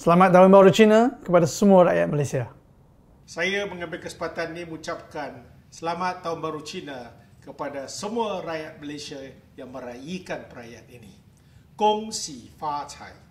Selamat Tahun Baru Cina kepada semua rakyat Malaysia. Saya mengambil kesempatan ini mengucapkan Selamat Tahun Baru Cina kepada semua rakyat Malaysia yang merayakan perayaan ini. Kong si fa cai.